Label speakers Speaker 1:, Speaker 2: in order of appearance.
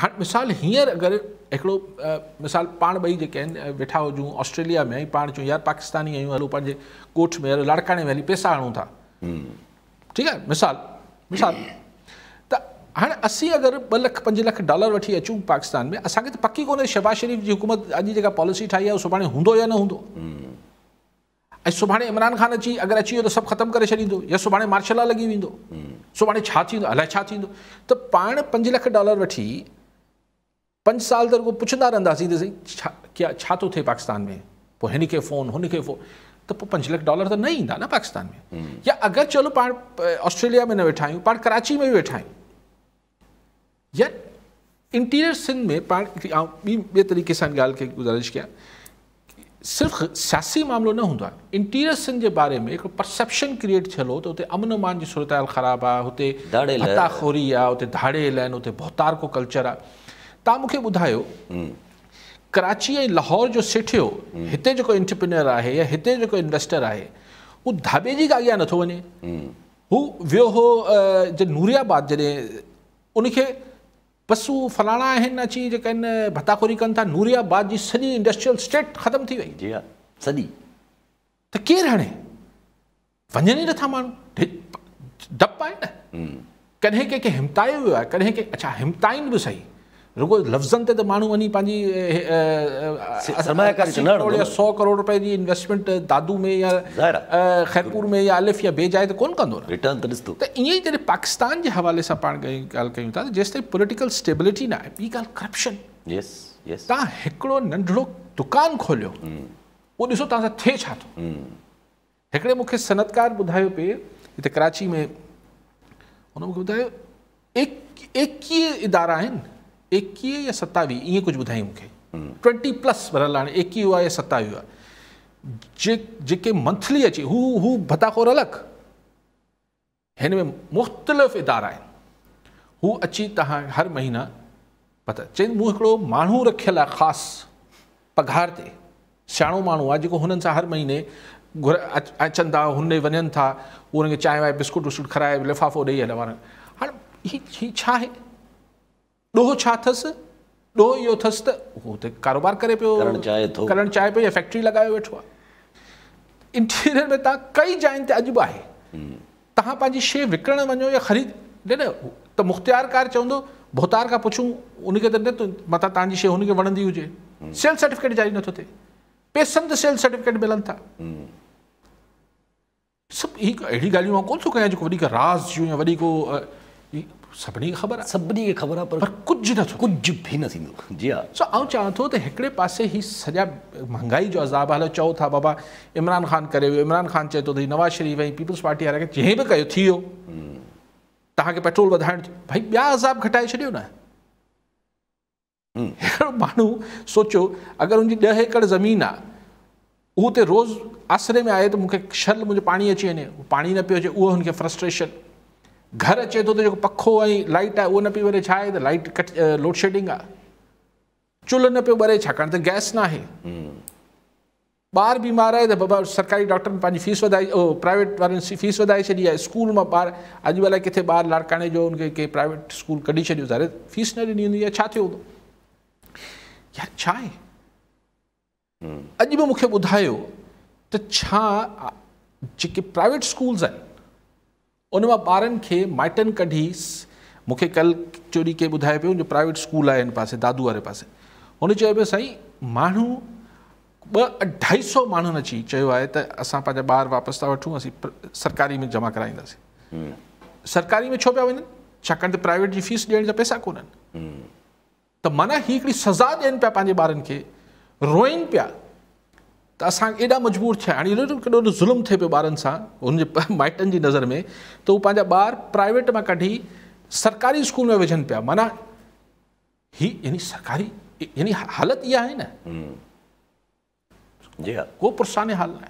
Speaker 1: हाणे मिसाल हींअर अगरि हिकिड़ो मिसाल पा ॿई जेके आहिनि वेठा हुजूं ऑस्ट्रेलिया में पाण चऊं यार पाकिस्तानी आयो हलो पंहिंजे ॻोठ में हलो लाड़काणे में हली पैसा आणूं था हम्म। ठीकु आहे मिसाल मिसाल तो हाँ असी अगर ॿ लख पंज लख डॉलर वी अचूं पाकिस्तान में अस पक्की को कोन्हे शहबाज़ शरीफ़ की हुकूमत अॼु जेका पॉलिसी ठाई है वो सुभाणे हों या न हूंदो हम्म। ऐं इमरान ख़ान अची अगर अची वो तो सब खत्म कर छी या सुभाणे मार्शल लॻी वेंदो हम्म। सुभाणे छा थींदो अलाए छा पंज लख डॉलर वी पंज साल तक वो पुछंदा रहा सी सही क्या छा थो तो थे पाकिस्तान में पोइ हिन के फ़ोन हुन खे फ़ोन तो पंज लख डॉलर तो नहीं इंदा न पाकिस्तान में हम्म। या अगर चलो पा ऑस्ट्रेलिया में न वेठा आहियूं कराची में भी वेठा या इंटीरियर सिंध में पा बी बे तरीक़े से गाल के गुज़ारिश किया सिर्फ सियासी मामलो न होंगे इंटीरियर सिंध के बारे में परसैप्शन परसेप्शन क्रिएट थियल हो त अमन अमान की सूरत खराब आहे हुते हताखोरी धाड़ेल हुते को कल्चर आ तुम मूंखे ॿुधायो कराची ऐं लाहौर जो सिठियो हिते जेको एंटरप्रेन्योर आहे या इतने जो इन्वेस्टर है वो धाबे की अॻियां नथो वञे हू हो नूरियाबाद जॾहिं उनखे बसि फलाना अची जो आहिनि भताखोरी कनि था नूरियाबाद जी सॼी इंडस्ट्रियल स्टेट खत्म थी वही सदी तो सॼी त केरु हाणे वञनि ई नथा माण्हू डपु कें न हम्म। कॾहिं कंहिंखे अच्छा हिमताइनि भी सही रुगो लफ्जन ते त माण्हू वञी सौ करोड़ रुपए की इन्वेस्टमेंट दादू में या ख़ैरपुर में या अलिफ या बेजाए ते कोन रिटर्न त ई जॾहिं पाकिस्तान के हवाले से पा ॻाल्हि कयूं था जेसि ताईं पॉलिटिकल स्टेबिलिटी न आहे ॿी ॻाल्हि करप्शन यस यस तव्हां हिकिड़ो नंढिड़ो दुकानु खोलियो उहो सनतकार बुधा पे हिते तो कराची में एक मूंखे इदारा एक्वी या सतावीह ये कुछ ॿुधाई मूंखे हम्म। ट्वेंटी प्लस भरल हाणे एकवीह आहे या सतावीह आहे जे मंथली अचे हू हू भताखोर अलॻि हिन में मुख़्तलिफ़ इदारा आहिनि अची तर महीना पता चइनि मू रखल माण्हू खास पघार से सियाणो माण्हू आहे जेको हर महीने घुर अचन था हुन ॾे था उहो हुनखे चांहि बिस्कुट विस्कुट खाराए लिफ़ाफ़ो दई हलवारनि हाँ ये छा डोह छा अथसि ॾोह इहो अथसि कारोबार करे पियो करणु चाहे थो तो। करणु चाहे पियो या फैक्ट्री लगाए वेठो इंटीरियर में तव्हां कई जाइनि ते अॼु बि आहे हम्म। तव्हां पंहिंजी शइ विकिणणु वञो या ख़रीद न न त मुख़्तियार कार चवंदो भोतार पुछू उनके उनखे त न त मथां तव्हांजी शइ हुनखे वणंदी हुजे सेल हम्म। सर्टिफिकेट जारी नथो थिए पैसनि ते सेल सर्टिफिकेट मिलनि था हम्म। सभु ही अहिड़ी ॻाल्हियूं मां कोन थो कयां जेको वधीक राज़ जूं या वरी को सभिनी ख़बर आहे सभिनी ख़बर आहे पर कुझु न कुझु बि न थींदो जी हा सो आउं चवां थो तो त हिकिड़े पासे ही सॼा महांगाई जो अज़ाब हलो चओ था बाबा इमरान ख़ान कर इमरान ख़ान चए तो नवाज़ शरीफ़ ऐं पीपल्स पार्टी वारा खे जंहिं थी वियो हम्म। पेट्रोल वधाइण भाई ॿिया अज़ाब घटाए छॾियो न हिकिड़ो हम्म। माण्हू सोचियो अगरि हुनजी एकड़ ज़मीन आ उहो रोज़ आसरे में आए तो मूंखे छल मुझे पानी अची वञे पानी न पियो अचे उहो हुनखे फ्रस्ट्रेशन घर अचे तो जो जेको पखो ऐं लाइट आहे उहो न पई ॿरे छा लाइट कट लोडशेडिंग शेडिंग आहे चुल्ह न पियो ॿरे छाकाणि गैस ना आहे ॿार बीमार है त बाबा सरकारी डॉक्टर पंहिंजी फीस वधाए उहो प्राइवेट वारनि फीस वधाए छॾी आहे स्कूल मां ॿार अॼु अलाए किथे ॿार लाड़काणे जो उनके के प्राइवेट स्कूल कढी छॾियो ज़ारे फीस न ॾिनी हूंदी छा थियो यार छा आहे अॼु बि मूंखे ॿुधायो त छा जेके प्राइवेट स्कूल्स आहिनि उन मां ॿारनि खे माइटनि कल चोरी के बुधा पे जो प्राइवेट स्कूल आहे इन पास दादू वारे पासे हुन चयो पियो साईं सौ माण्हुनि अची चयो आहे त असां पंहिंजा था वठूं असीं सरकारी में जमा कराईंदासीं हम्म। सरकारी में छो पिया वञनि प्राइवेट की फीस ॾियण जा पैसा कोन्हनि हम्म। त माना हीअ सज़ा ॾियनि पिया पंहिंजे ॿारनि खे तो असां एडा मजबूर थे हाँ एॾो केॾो केॾो ज़ुल्म थिए पियो ॿारनि सां हुनजे नज़र में तो हू पंहिंजा ॿार प्राइवेट मां कढी सरकारी स्कूल में विझनि पा माना ही यानी सरकारी यानी हालत इहा है ना हम्म। जी को पुरसाने हाल ना